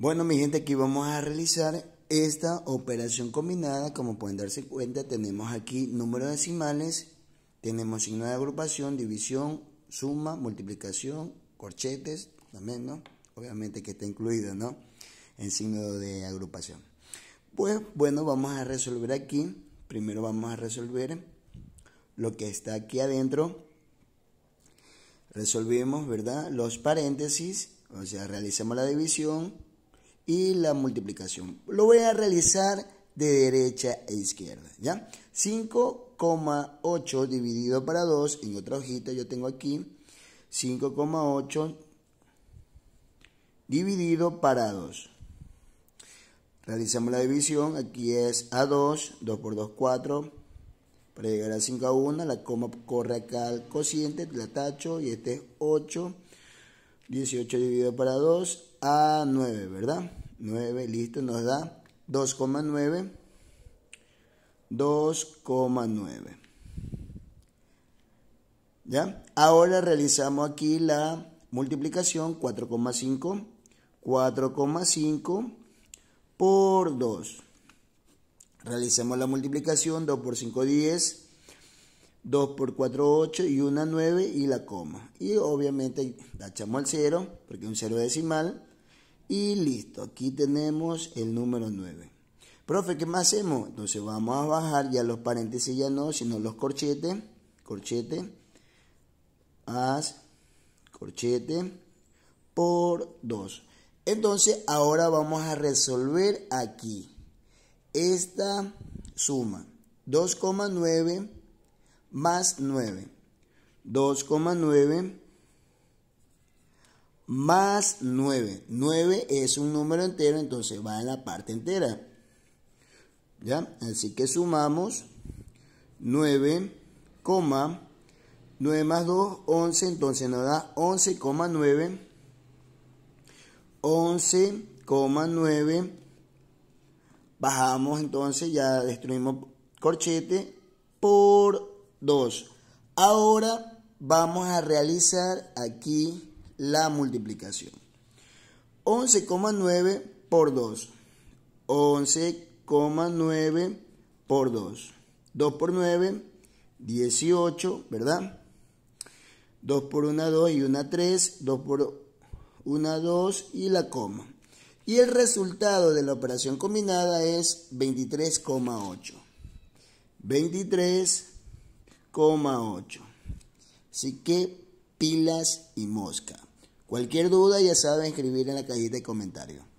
Bueno, mi gente, aquí vamos a realizar esta operación combinada. Como pueden darse cuenta, tenemos aquí números decimales, tenemos signo de agrupación, división, suma, multiplicación, corchetes, también, ¿no? Obviamente que está incluido, ¿no? En signo de agrupación. Pues bueno, vamos a resolver aquí. Primero vamos a resolver lo que está aquí adentro. Resolvimos, ¿verdad? Los paréntesis, o sea, realizamos la división y la multiplicación. Lo voy a realizar de derecha e izquierda, ¿ya? 5,8 dividido para 2, en otra hojita yo tengo aquí 5,8 dividido para 2. Realizamos la división, aquí es A2, 2 por 2, 4. Para llegar a 5 a 1, la coma corre acá al cociente, la tacho y este es 8. 18 dividido para 2, a 9, ¿verdad? 9, listo, nos da 2,9. 2,9. ¿Ya? Ahora realizamos aquí la multiplicación 4,5. 4,5 por 2. Realizamos la multiplicación 2 por 5, 10. 2 por 4, 8 y 1, 9 y la coma. Y obviamente echamos al 0 porque es un 0 decimal y listo, aquí tenemos el número 9. Profe, ¿qué más hacemos? Entonces vamos a bajar ya los paréntesis, ya no, sino los corchetes. Corchete. Haz. Corchete. Por 2. Entonces ahora vamos a resolver aquí esta suma. 2,9 más 9. 2,9 más 9. 9 es un número entero, entonces va en la parte entera. ¿Ya? Así que sumamos 9, 9 más 2, 11, entonces nos da 11,9. 11,9. Bajamos entonces, ya destruimos corchete por 2. Ahora vamos a realizar aquí la multiplicación. 11,9 por 2. 11,9 por 2. 2 por 9, 18, ¿verdad? 2 por 1, 2 y 1, 3. 2 por 1, 2 y la coma. Y el resultado de la operación combinada es 23,8. 23,8. Así que pilas y mosca. Cualquier duda ya saben escribir en la cajita de comentarios.